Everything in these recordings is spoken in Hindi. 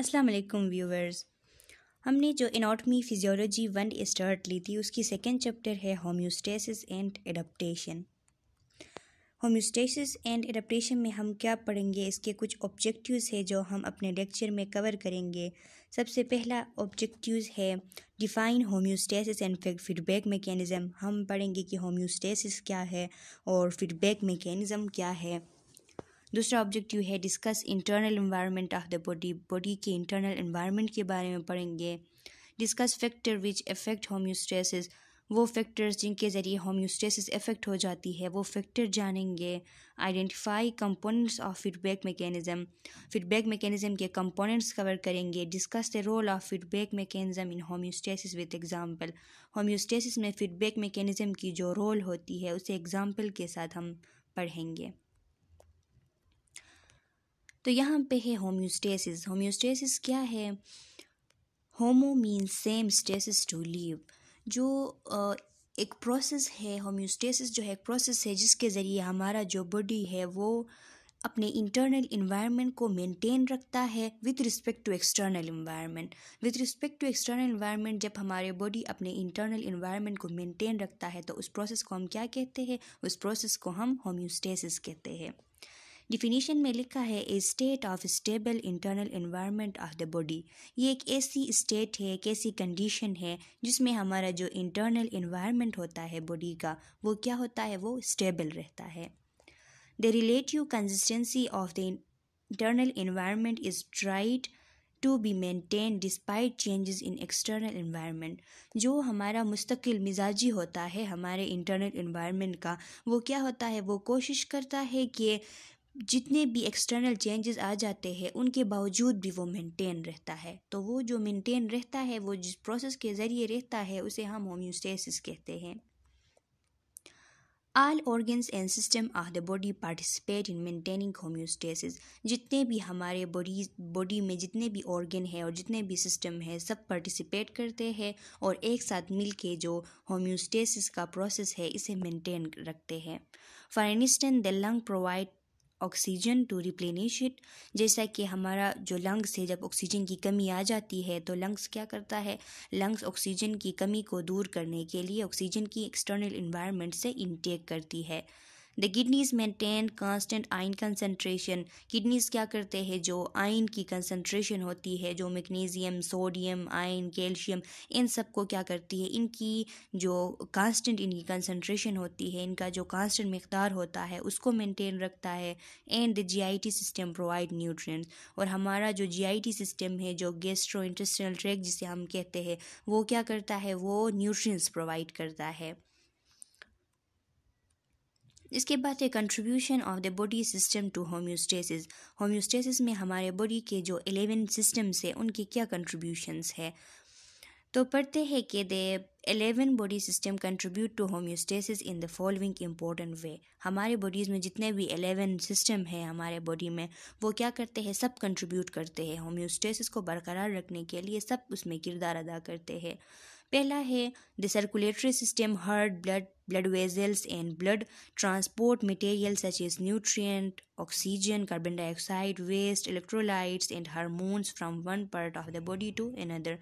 अस्सलाम वालेकुम व्यूवर्स हमने जो एनाटॉमी फिजियोलॉजी वन स्टार्ट ली थी उसकी सेकेंड चैप्टर है homeostasis and adaptation homeostasis and adaptation में हम क्या पढ़ेंगे इसके कुछ ऑब्जेक्टिव्स है जो हम अपने लेक्चर में कवर करेंगे सबसे पहला ऑब्जेक्टिव्स है define homeostasis and feedback mechanism हम पढ़ेंगे कि होम्योस्टेसिस क्या है और फीडबैक मेकेनिज़्म क्या है दूसरा ऑब्जेक्टिव है discuss internal environment of the body body के इंटरनल इन्वायरमेंट के बारे में पढ़ेंगे discuss factor which affect homeostasis वो फैक्टर्स जिनके ज़रिए होम्योस्टेसिस इफेक्ट हो जाती है वो फैक्टर जानेंगे identify components of feedback mechanism feedback mechanism के कंपोनेंट्स कवर करेंगे discuss the role of feedback mechanism in homeostasis with example homeostasis में फीडबैक मैकेनिज्म की जो रोल होती है उसे एग्जांपल के साथ हम पढ़ेंगे तो यहाँ पे है होम्योस्टेसिस होम्योस्टेसिस क्या है homo mean same stasis to leave जो एक प्रोसेस है होम्योस्टेसिस जो है एक प्रोसेस है जिसके ज़रिए हमारा जो बॉडी है वो अपने इंटरनल इन्वायरमेंट को मेंटेन रखता है with respect to external environment with respect to external environment जब हमारे बॉडी अपने इंटरनल इन्वायरमेंट को मेंटेन रखता है तो उस प्रोसेस को हम क्या कहते हैं उस प्रोसेस को हम होम्योस्टेसिस कहते हैं डिफिनीशन में लिखा है a state of stable internal environment of the body ये एक ऐसी स्टेट है एक ऐसी कंडीशन है जिसमें हमारा जो इंटरनल इन्वायरमेंट होता है बॉडी का वो क्या होता है वो स्टेबल रहता है the relative consistency of the internal environment is tried to be maintained despite changes in external environment जो हमारा मुस्तकिल मिजाजी होता है हमारे इंटरनल इन्वायरमेंट का वो क्या होता है वो कोशिश करता है कि जितने भी एक्सटर्नल चेंजेस आ जाते हैं उनके बावजूद भी वो मेंटेन रहता है तो वो जो मेंटेन रहता है वो जिस प्रोसेस के ज़रिए रहता है उसे हम होम्योस्टेसिस कहते हैं all organs and system of the body participate in maintaining homeostasis जितने भी हमारे बॉडी बॉडी में जितने भी ऑर्गेन है और जितने भी सिस्टम है सब पार्टिसिपेट करते हैं और एक साथ मिल के जो होम्योस्टेसिस का प्रोसेस है इसे मेंटेन रखते हैं for instance the lung provide oxygen to replenish it जैसा कि हमारा जो लंग्स है जब ऑक्सीजन की कमी आ जाती है तो लंग्स क्या करता है लंग्स ऑक्सीजन की कमी को दूर करने के लिए ऑक्सीजन की एक्सटर्नल इन्वायरमेंट से इनटेक करती है the kidneys maintain constant ion concentration kidneys क्या करते हैं जो आयन की कंसनट्रेशन होती है जो मैग्नीशियम सोडियम आयन कैल्शियम इन सबको क्या करती है इनकी जो कांस्टेंट इनकी कंसनट्रेशन होती है इनका जो कांस्टेंट मकदार होता है उसको मेनटेन रखता है and the G system provide nutrients और हमारा जो जी सिस्टम है जो गेस्ट्रो इंटेस्टिनल ट्रैक जिसे हम कहते हैं वो क्या करता है वो न्यूट्रिएंट्स प्रोवाइड करता है इसके बाद है contribution of the body system to homeostasis homeostasis में हमारे बॉडी के जो एलेवन सिस्टम्स है उनके क्या कंट्रीब्यूशंस है तो पढ़ते हैं कि they eleven body system contribute to homeostasis in the following important way हमारे बॉडीज़ में जितने भी एलेवन सिस्टम है हमारे बॉडी में वो क्या करते हैं सब कंट्रीब्यूट करते हैं होम्योस्टेसिस को बरकरार रखने के लिए सब उसमें किरदार अदा करते हैं पहला है the circulatory system heart blood blood vessels and blood transport material such as nutrient oxygen carbon dioxide waste electrolytes and hormones from one part of the body to another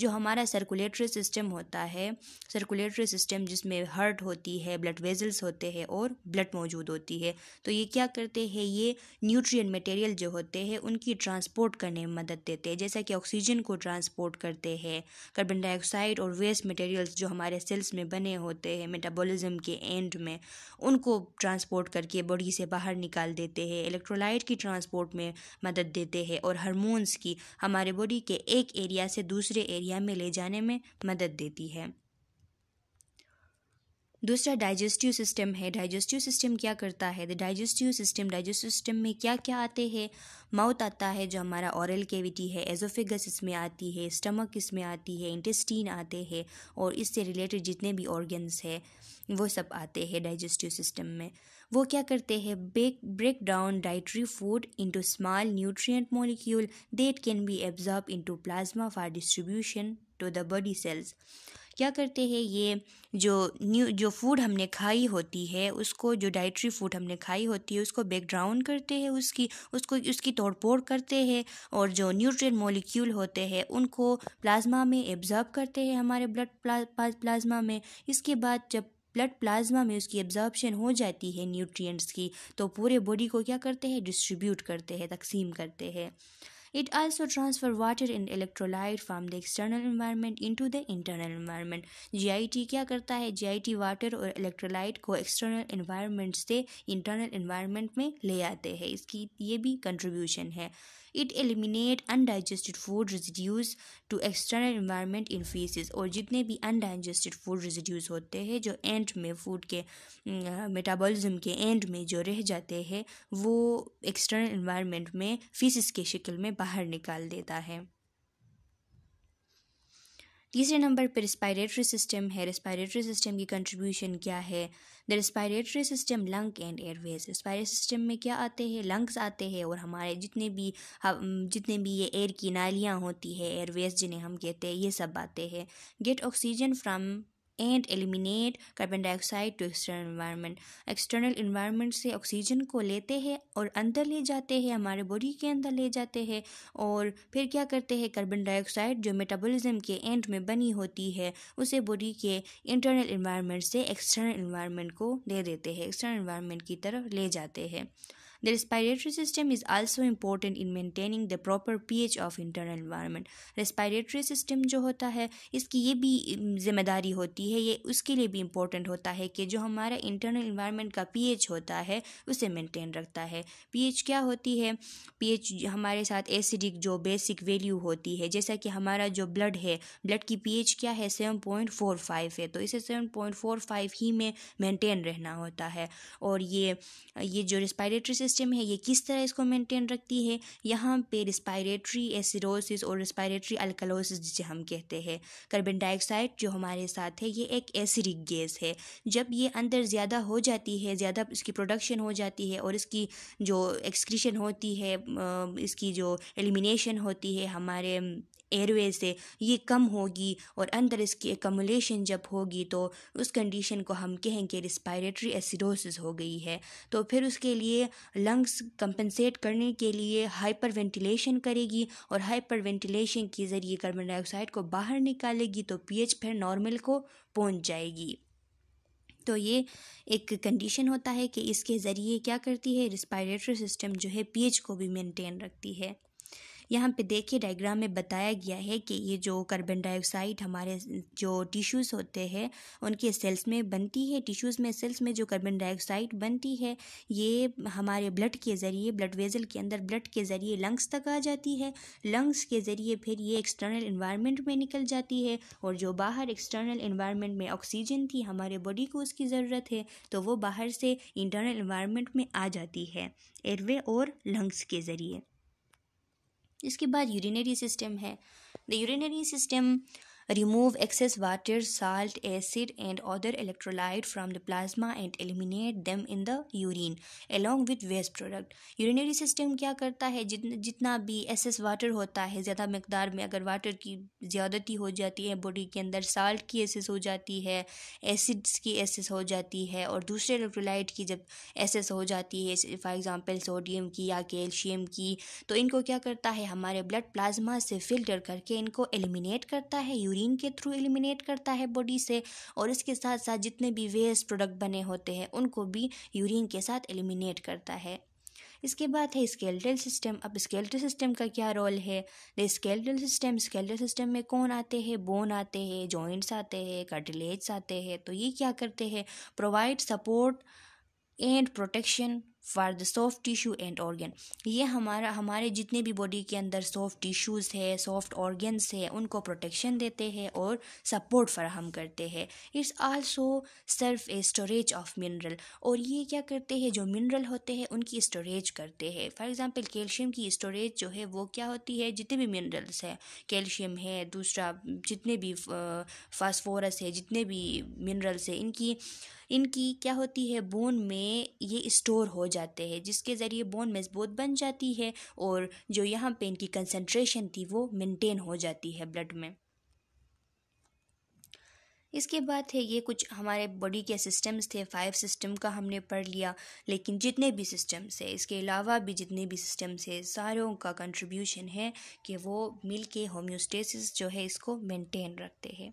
जो हमारा सर्कुलेटरी सिस्टम होता है सर्कुलेटरी सिस्टम जिसमें हर्ट होती है ब्लड वेजल्स होते हैं और ब्लड मौजूद होती है तो ये क्या करते हैं ये न्यूट्रिएंट मटेरियल जो होते हैं उनकी ट्रांसपोर्ट करने में मदद देते हैं जैसा कि ऑक्सीजन को ट्रांसपोर्ट करते हैं कार्बन डाइऑक्साइड और वेस्ट मटेरियल्स जो हमारे सेल्स में बने होते हैं मेटाबोलिज्म के एंड में उनको ट्रांसपोर्ट करके बॉडी से बाहर निकाल देते हैं इलेक्ट्रोलाइट की ट्रांसपोर्ट में मदद देते हैं और हारमोनस की हमारे बॉडी के एक एरिया से दूसरे एरिया एरिया में ले जाने में मदद देती है दूसरा डाइजेस्टिव सिस्टम है डाइजेस्टिव सिस्टम क्या करता है the digestive system digestive system में क्या क्या आते हैं माउथ आता है जो हमारा ऑरल कैविटी है एजोफिगस इसमें आती है स्टमक इसमें आती है इंटेस्टीन आते हैं और इससे रिलेटेड जितने भी ऑर्गन्स है वो सब आते हैं डाइजेस्टिव सिस्टम में वो क्या करते हैं break break down dietary food into small nutrient molecule that can be absorb into plasma for distribution to the body cells क्या करते हैं ये जो न्यू जो फूड हमने खाई होती है उसको जो डाइट्री फूड हमने खाई होती है उसको बैकग्राउंड करते हैं उसकी उसको उसकी तोड़फोड़ करते हैं और जो न्यूट्रिएंट मॉलिक्यूल होते हैं उनको प्लाज्मा में एब्जॉर्ब करते हैं हमारे ब्लड प्ला, प्लाज्मा में इसके बाद जब ब्लड प्लाज्मा में उसकी एब्जॉर्बशन हो जाती है न्यूट्रिएंट्स की तो पूरे बॉडी को क्या करते हैं डिस्ट्रीब्यूट करते हैं तकसीम करते हैं It also transfers water and electrolyte from the external environment into the internal environment. जी क्या करता है जी वाटर और इलेक्ट्रोलाइट को एक्सटर्नल इन्वायरमेंट से इंटरनल इन्वायरमेंट में ले आते हैं इसकी ये भी कंट्रीब्यूशन है it eliminate undigested food residues to external environment in faeces और जितने भी अनडाइजेस्टेड फूड रेजिड्यूज होते हैं जो एंड में फूड के मेटाबॉलिज्म अं, के एंड में जो रह जाते हैं वो एक्सटर्नल इन्वायरमेंट में फीसिस के शक्ल में बाहर निकाल देता है तीसरे नंबर पर रेस्पायरेटरी सिस्टम है रेस्पायरेटरी सिस्टम की कंट्रीब्यूशन क्या है the respiratory system lung and airways respiratory system में क्या आते हैं लंग्स आते हैं और हमारे जितने भी जितने भी ये एयर की नालियाँ होती है एयरवेज जिन्हें हम कहते हैं ये सब आते हैं get oxygen from and eliminate carbon dioxide to external environment external environment से ऑक्सीजन को लेते हैं और अंदर ले जाते हैं हमारे बॉडी के अंदर ले जाते हैं और फिर क्या करते हैं कार्बन डाइऑक्साइड जो मेटाबॉलिज्म के एंड में बनी होती है उसे बॉडी के इंटरनल इन्वायरमेंट से एक्सटर्नल इन्वायरमेंट को दे देते हैं एक्सटर्नल इन्वायरमेंट की तरफ ले जाते हैं The respiratory system is also important in maintaining the proper pH of internal environment. respiratory system जो होता है इसकी ये भी जिम्मेदारी होती है ये उसके लिए भी इम्पोर्टेंट होता है कि जो हमारा इंटरनल इन्वायरमेंट का पीएच होता है उसे मेंटेन रखता है पीएच क्या होती है पीएच हमारे साथ एसिडिक जो बेसिक वैल्यू होती है जैसा कि हमारा जो ब्लड है ब्लड की पीएच क्या है सेवन पॉइंट फोर फाइव है तो इसे सेवन पॉइंट फोर फाइव ही में मेंटेन रहना होता है और ये ये जो रेस्पायरेटरी सिस्टम है ये किस तरह इसको मेंटेन रखती है यहाँ पे रिस्पायरेटरी एसिडोसिस और रिस्पायरेटरी अल्कलोसिस जिसे हम कहते हैं कार्बन डाइऑक्साइड जो हमारे साथ है ये एक एसिडिक गैस है जब ये अंदर ज़्यादा हो जाती है ज़्यादा इसकी प्रोडक्शन हो जाती है और इसकी जो एक्सक्रीशन होती है इसकी जो एलिमिनेशन होती है हमारे एयरवे से ये कम होगी और अंदर इसकी एकमुलेशन जब होगी तो उस कंडीशन को हम कहेंगे रिस्पायरेटरी एसिडोसिस हो गई है तो फिर उसके लिए लंग्स कंपनसेट करने के लिए हाइपर वेंटिलेशन करेगी और हाइपर वेंटिलेशन के ज़रिए कार्बन डाइऑक्साइड को बाहर निकालेगी तो एच फिर नॉर्मल को पहुँच जाएगी तो ये एक कंडीशन होता है कि इसके ज़रिए क्या करती है रिस्पायरेटरी सिस्टम जो है पीएच को भी मेंटेन रखती है यहाँ पे देखिए डायग्राम में बताया गया है कि ये जो कार्बन डाइऑक्साइड हमारे जो टिश्यूज़ होते हैं उनके सेल्स में बनती है टिश्यूज़ में सेल्स में जो कार्बन डाइऑक्साइड बनती है ये हमारे ब्लड के ज़रिए ब्लड वेज़ल के अंदर ब्लड के ज़रिए लंग्स तक आ जाती है लंग्स के ज़रिए फिर ये एक्सटर्नल इन्वायरमेंट में निकल जाती है और जो बाहर एक्सटर्नल इन्वायरमेंट में ऑक्सीजन थी हमारे बॉडी को उसकी ज़रूरत है तो वो बाहर से इंटरनल इन्वायरमेंट में आ जाती है एयरवे और लंग्स के ज़रिए इसके बाद यूरिनरी सिस्टम है the urinary system remove excess water salt acid and other electrolyte from the plasma and eliminate them in the urine along with waste product urinary system क्या करता है जित, जितना भी एसेस वाटर होता है ज़्यादा मकदार में अगर वाटर की ज़्यादती हो जाती है बॉडी के अंदर साल्ट की एसेस हो जाती है एसिड्स की एसेस हो जाती है और दूसरे इलेक्ट्रोलाइट की जब एसेस हो जाती है फॉर एग्ज़ाम्पल सोडियम की या कैल्शियम की तो इनको क्या करता है हमारे ब्लड प्लाज्मा से फिल्टर करके इनको एलिमिनेट करता है यूरिन स्टीम के थ्रू एलिमिनेट करता है बॉडी से और इसके साथ साथ जितने भी वेस्ट प्रोडक्ट बने होते हैं उनको भी यूरिन के साथ एलिमिनेट करता है इसके बाद है स्केल्टल सिस्टम अब स्केल्टल सिस्टम का क्या रोल है the skeletal system skeletal system में कौन आते हैं बोन आते हैं जॉइंट्स आते हैं कार्टिलेज आते हैं तो ये क्या करते हैं provide support and protection for the soft tissue and organ ये हमारा हमारे जितने भी बॉडी के अंदर सॉफ्ट टिश्यूज़ है सॉफ्ट ऑर्गन्स है उनको प्रोटेक्शन देते हैं और सपोर्ट फराहम करते हैं it's also serve a storage of mineral और ये क्या करते हैं जो मिनरल होते हैं उनकी स्टोरेज करते हैं फॉर एग्ज़ाम्पल कैल्शियम की स्टोरेज जो है वो क्या होती है जितने भी मिनरल्स हैं कैल्शियम है दूसरा जितने भी फास्फोरस है जितने भी मिनरल्स है इनकी इनकी क्या होती है बोन में ये स्टोर हो जाते हैं जिसके ज़रिए बोन मजबूत बन जाती है और जो यहाँ पे इनकी कंसनट्रेशन थी वो मेंटेन हो जाती है ब्लड में इसके बाद है ये कुछ हमारे बॉडी के सिस्टम्स थे फाइव सिस्टम का हमने पढ़ लिया लेकिन जितने भी सिस्टम्स है इसके अलावा भी जितने भी सिस्टम्स है सारों का कंट्रीब्यूशन है कि वो मिल के होम्योस्टेसिस जो है इसको मेंटेन रखते हैं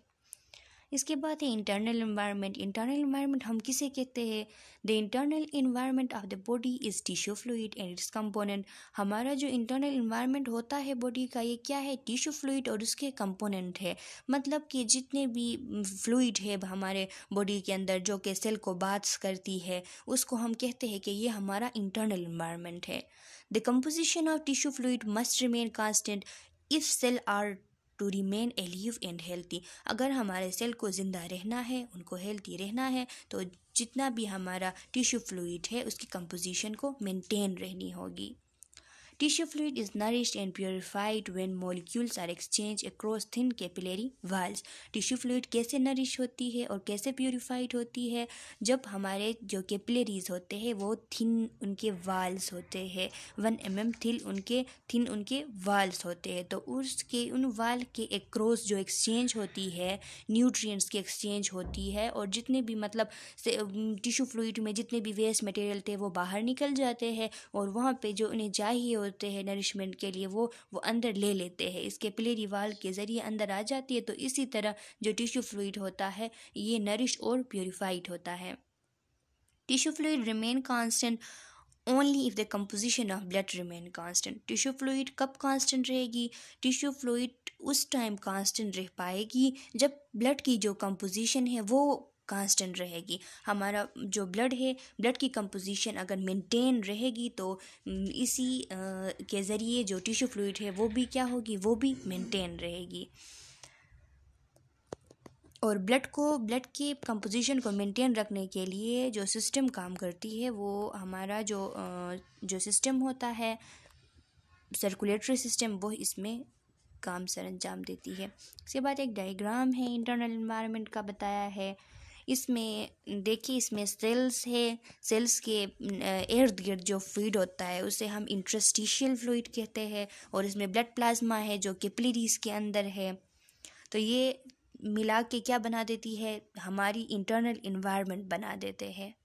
इसके बाद है इंटरनल इन्वायरमेंट इंटरनल इन्वायरमेंट हम किसे कहते हैं the internal environment of the body is tissue fluid and its component हमारा जो इंटरनल इन्वायरमेंट होता है बॉडी का ये क्या है टिश्यू फ्लूड और उसके कंपोनेंट है मतलब कि जितने भी फ्लूड है हमारे बॉडी के अंदर जो कि सेल को बात करती है उसको हम कहते हैं कि ये हमारा इंटरनल इन्वायरमेंट है the composition of tissue fluid must remain constant if cell are to remain alive and healthy अगर हमारे सेल को ज़िंदा रहना है उनको हेल्थी रहना है तो जितना भी हमारा टिश्यू फ्लूड है उसकी कंपोजिशन को मेनटेन रहनी होगी Tissue fluid is nourished and purified when molecules are exchanged across thin capillary walls tissue fluid कैसे नरिश होती है और कैसे प्योरीफाइड होती है जब हमारे जो कैपिलरीज होते हैं वो थिन उनके वाल्स होते हैं वन एम एम थिल उनके थिन उनके वाल्स होते हैं तो उसके उन वाल के एक्रॉस जो एक्सचेंज होती है न्यूट्रिएंट्स की एक्सचेंज होती है और जितने भी मतलब टिश्यू फ्लूड में जितने भी वेस्ट मटेरियल थे वो बाहर निकल जाते हैं और वहाँ पे जो उन्हें चाहिए होते हैं नरिशमेंट के लिए वो वो अंदर ले लेते हैं इसके प्लेरी वाल के ज़रिए अंदर आ जाती है तो इसी तरह जो टिश्यू फ्लूड होता है ये नरिश और प्योरीफाइड होता है tissue fluid remain constant only if the composition of blood remain constant tissue fluid कब कांस्टेंट रहेगी टिश्यू फ्लूड उस टाइम कांस्टेंट रह पाएगी जब ब्लड की जो कंपोजिशन है वो कांस्टेंट रहेगी हमारा जो ब्लड है ब्लड की कंपोजिशन अगर मेंटेन रहेगी तो इसी के ज़रिए जो टिश्यू फ्लूड है वो भी क्या होगी वो भी मेंटेन रहेगी और ब्लड को ब्लड के कंपोजिशन को मेंटेन रखने के लिए जो सिस्टम काम करती है वो हमारा जो जो सिस्टम होता है सर्कुलेटरी सिस्टम वो इसमें काम सर अंजाम देती है इसके बाद एक डायग्राम है इंटरनल इन्वायरमेंट का बताया है इसमें देखिए इसमें सेल्स है सेल्स के इर्द गिर्द जो फ्लूड होता है उसे हम इंट्रस्टिशियल फ्लूड कहते हैं और इसमें ब्लड प्लाज्मा है जो कि के अंदर है तो ये मिला के क्या बना देती है हमारी इंटरनल इन्वायरमेंट बना देते हैं